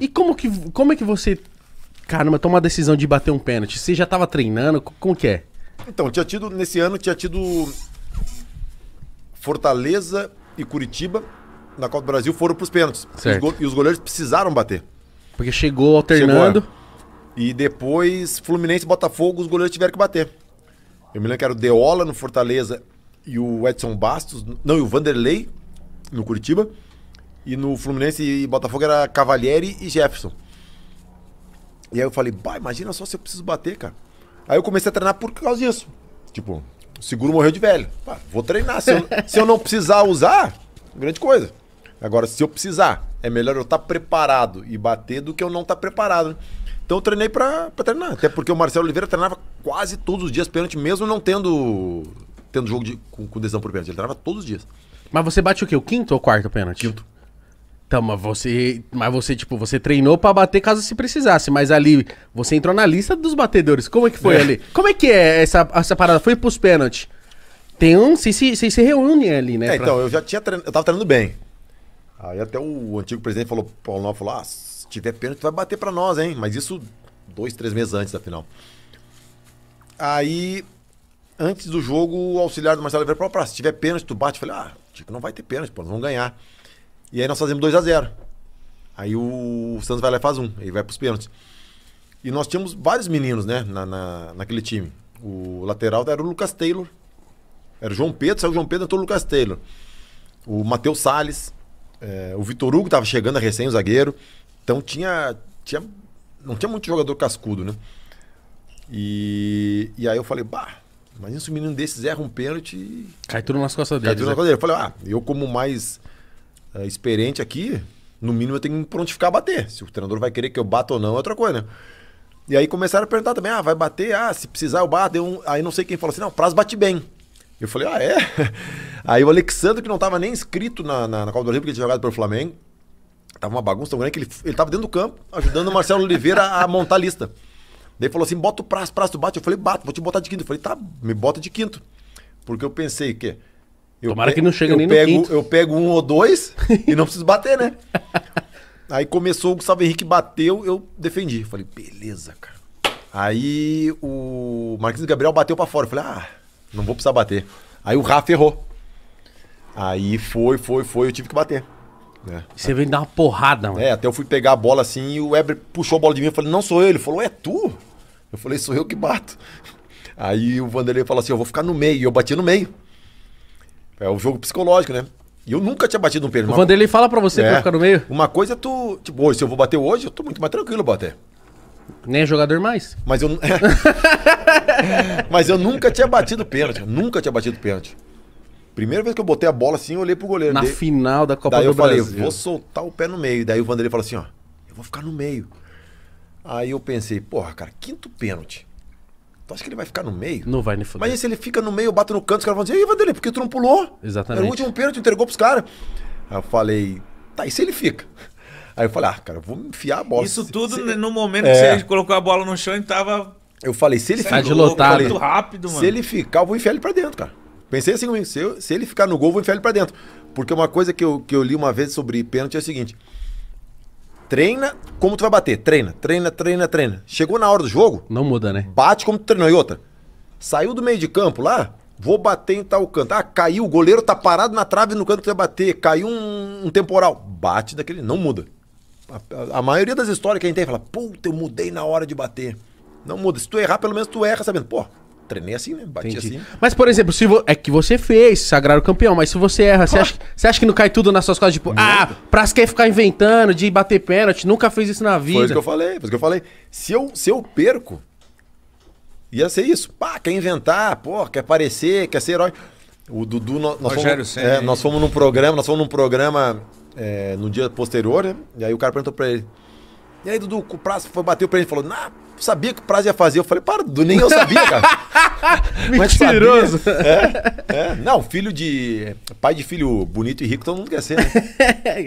E como que, como é que você, caramba, toma a decisão de bater um pênalti? Você já estava treinando? Como que é? Então, tinha tido, nesse ano, tinha tido Fortaleza e Curitiba na Copa do Brasil foram para os pênaltis. E os, e os goleiros precisaram bater. Porque chegou alternando. Chegou, é. e depois, Fluminense e Botafogo, os goleiros tiveram que bater. Eu me lembro que era o Deola no Fortaleza e o Edson Bastos, não, e o Vanderlei no Curitiba. E no Fluminense e Botafogo era Cavalieri e Jefferson. E aí eu falei, bah, imagina só se eu preciso bater, cara. Aí eu comecei a treinar por causa disso. Tipo, o seguro morreu de velho. Pá, vou treinar. Se eu, se eu, não precisar usar, grande coisa. Agora, se eu precisar, é melhor eu estar tá preparado e bater do que eu não estar tá preparado. Né? Então eu treinei para pra treinar. Até porque o Marcelo Oliveira treinava quase todos os dias pênalti, mesmo não tendo tendo jogo de, com, com decisão por pênalti. Ele trava todos os dias. Mas você bate o quê? O quinto ou quarto pênalti? Quinto. Então, mas você, mas você, tipo, você treinou para bater caso se precisasse, mas ali você entrou na lista dos batedores. Como é que foi é. ali? Como é que é essa, essa parada? Foi pros pênaltis? Tem um, vocês se, se, se reúnem ali, né? É, pra... então, eu já tinha treinado, eu tava treinando bem. Aí até o antigo presidente falou, Paulo Novo falou, ah, se tiver pênalti vai bater para nós, hein? Mas isso dois, três meses antes da final. Aí antes do jogo, o auxiliar do Marcelo Oliveira falou: pra, se tiver pênalti, tu bate. Eu falei: ah, tipo, não vai ter pênalti, pô, nós vamos ganhar. E aí nós fazemos 2 a 0 Aí o Santos vai lá e faz um, e vai pros pênaltis. E nós tínhamos vários meninos, né, na, na, naquele time. O lateral era o Lucas Taylor. Era o João Pedro, saiu o João Pedro, entrou o Lucas Taylor. O Matheus Salles. É, o Vitor Hugo tava chegando, recém o zagueiro. Então tinha, tinha. Não tinha muito jogador cascudo, né? E, e aí eu falei, bah, Imagina se um menino desses erra um pênalti e. Cai tudo nas costas dele. Cai tudo nas né? costas dele. Eu falei, ah, eu como mais uh, experiente aqui, no mínimo eu tenho que me prontificar a bater. Se o treinador vai querer que eu bata ou não, é outra coisa, né? E aí começaram a perguntar também, ah, vai bater? Ah, se precisar eu bato. um aí não sei quem falou assim, não, prazo bate bem. Eu falei, ah, é? Aí o Alexandre, que não estava nem inscrito na, na, na Copa do Brasil, porque ele tinha jogado pelo Flamengo, tava uma bagunça tão grande que ele, ele tava dentro do campo, ajudando o Marcelo Oliveira a montar a lista. Daí falou assim: bota o prazo, prazo, tu bate. Eu falei: bato, vou te botar de quinto. Eu falei: tá, me bota de quinto. Porque eu pensei que. Eu Tomara que não chegue nem pego, no quinto. Eu pego um ou dois e não preciso bater, né? Aí começou o Gustavo Henrique, bateu, eu defendi. Eu falei: beleza, cara. Aí o Marquinhos Gabriel bateu para fora. Eu falei: ah, não vou precisar bater. Aí o Rafa errou. Aí foi, foi, foi, eu tive que bater. É. Você veio dar uma porrada, mano. É, até eu fui pegar a bola assim e o Weber puxou a bola de mim. Eu falei, não sou eu. Ele falou, é tu? Eu falei, sou eu que bato. Aí o Vanderlei falou assim: eu vou ficar no meio. E eu bati no meio. É o jogo psicológico, né? E eu nunca tinha batido um pênalti. O Vanderlei fala pra você é, pra ficar no meio? Uma coisa é tu. Tipo, hoje, se eu vou bater hoje, eu tô muito mais tranquilo, bater. Nem é jogador mais. Mas eu. Mas eu nunca tinha batido pênalti. Nunca tinha batido pênalti. Primeira vez que eu botei a bola assim, eu olhei pro goleiro. Na final da Copa daí do Brasil. Daí eu falei, vou soltar o pé no meio. Daí o Vanderlei falou assim, ó, eu vou ficar no meio. Aí eu pensei, porra, cara, quinto pênalti. Tu acha que ele vai ficar no meio? Não vai nem foder. Mas se ele fica no meio, bate no canto, os caras vão dizer, ei, Vanderlei, por que tu não pulou? Exatamente. Era o último pênalti, entregou pros caras. Aí eu falei, tá, e se ele fica? Aí eu falei, ah, cara, vou enfiar a bola. Isso se, tudo se... no momento é. que você colocou a bola no chão e tava. Eu falei, se ele ficar. muito rápido, mano. Se ele ficar, eu vou enfiar ele pra dentro, cara. Pensei assim comigo, se, se ele ficar no gol, eu vou enfiar ele pra dentro. Porque uma coisa que eu, que eu li uma vez sobre pênalti é o seguinte: Treina como tu vai bater. Treina, treina, treina, treina. Chegou na hora do jogo. Não muda, né? Bate como tu treinou. E outra. Saiu do meio de campo lá, vou bater em tal canto. Ah, caiu, o goleiro tá parado na trave no canto que vai bater. Caiu um, um temporal. Bate daquele. Não muda. A, a, a, maioria das histórias que a gente tem fala, puta, eu mudei na hora de bater. Não muda. Se tu errar, pelo menos tu erra sabendo, pô, treinei assim né, bati Entendi. assim. Mas, por exemplo, se é que você fez sagrado campeão, mas se você erra, você acha, você acha que não cai tudo nas suas costas? Tipo, não. ah, Pras quer ficar inventando de bater pênalti, nunca fez isso na vida. Foi isso que eu falei, foi isso que eu falei. Se eu, se eu perco, ia ser isso. Pá, quer inventar, pô, quer aparecer, quer ser herói. O Dudu, nós, nós fomos, é, nós fomos num programa, nós fomos num programa é, no dia posterior, né? E aí o cara perguntou pra ele. E aí, Dudu, o Pras foi bater o ele e falou, nah, sabia que o prazo ia fazer. Eu falei, para, nem eu sabia, cara. Mentiroso. Sabia. É, é. Não, filho de. Pai de filho bonito e rico, todo mundo quer ser, né?